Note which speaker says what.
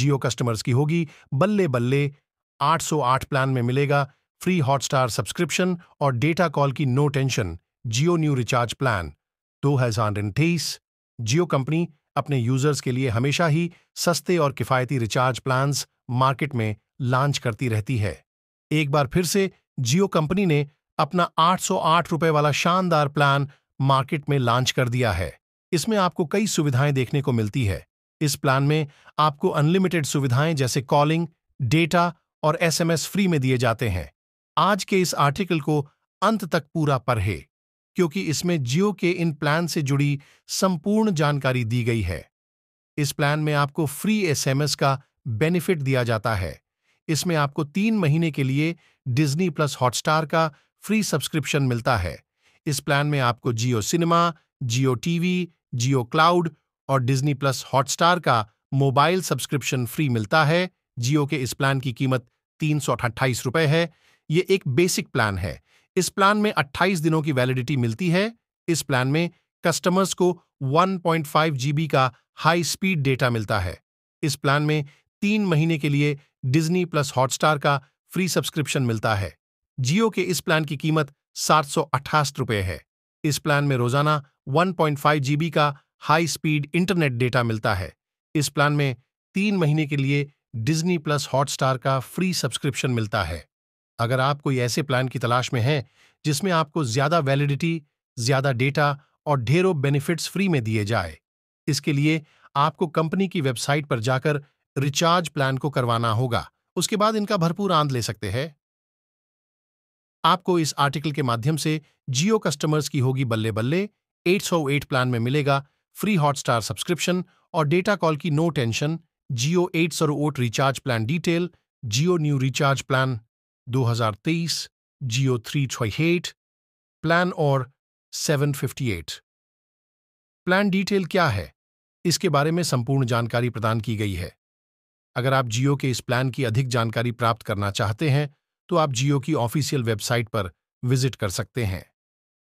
Speaker 1: जियो customers की होगी बल्ले बल्ले 808 प्लान में मिलेगा फ्री हॉटस्टार सब्सक्रिप्शन और डेटा कॉल की no tension Jio new recharge plan दो हजार तेईस जियो कंपनी अपने यूजर्स के लिए हमेशा ही सस्ते और किफायती रिचार्ज प्लान मार्केट में लॉन्च करती रहती है एक बार फिर से जियो कंपनी ने अपना आठ रुपए वाला शानदार प्लान मार्केट में लॉन्च कर दिया है इसमें आपको कई सुविधाएं देखने को मिलती है इस प्लान में आपको अनलिमिटेड सुविधाएं जैसे कॉलिंग डेटा और एसएमएस फ्री में दिए जाते हैं आज के इस आर्टिकल को अंत तक पूरा पढ़े क्योंकि इसमें जियो के इन प्लान से जुड़ी संपूर्ण जानकारी दी गई है इस प्लान में आपको फ्री एसएमएस का बेनिफिट दिया जाता है इसमें आपको तीन महीने के लिए डिज्नी प्लस हॉटस्टार का फ्री सब्सक्रिप्शन मिलता है इस प्लान में आपको Jio cinema Jio TV Jio cloud और डिज्नी प्लस हॉटस्टार का मोबाइल सब्सक्रिप्शन फ्री मिलता है जियो के इस प्लान की कीमत तीन सौ रुपए है ये एक बेसिक प्लान है इस प्लान में 28 दिनों की वैलिडिटी मिलती है इस प्लान में कस्टमर्स को 1.5 जीबी का हाई स्पीड डेटा मिलता है इस प्लान में तीन महीने के लिए डिज्नी प्लस हॉटस्टार का फ्री सब्सक्रिप्शन मिलता है जियो के इस प्लान की कीमत सात रुपए है इस प्लान में रोजाना 1.5 जीबी का हाई स्पीड इंटरनेट डेटा मिलता है इस प्लान में तीन महीने के लिए डिज्नी प्लस हॉटस्टार का फ्री सब्सक्रिप्शन मिलता है अगर आप कोई ऐसे प्लान की तलाश में हैं जिसमें आपको ज़्यादा वैलिडिटी ज़्यादा डेटा और ढेरों बेनिफिट्स फ्री में दिए जाए इसके लिए आपको कंपनी की वेबसाइट पर जाकर रिचार्ज प्लान को करवाना होगा उसके बाद इनका भरपूर आंद ले सकते हैं आपको इस आर्टिकल के माध्यम से जियो कस्टमर्स की होगी बल्ले बल्ले 808 प्लान में मिलेगा फ्री हॉटस्टार सब्सक्रिप्शन और डेटा कॉल की नो टेंशन जियो एट सर ओट recharge plan detail Jio new recharge plan 2023 Jio three छठ प्लान और 758 प्लान डिटेल क्या है इसके बारे में संपूर्ण जानकारी प्रदान की गई है अगर आप जियो के इस प्लान की अधिक जानकारी प्राप्त करना चाहते हैं तो आप जियो की ऑफिशियल वेबसाइट पर विजिट कर सकते हैं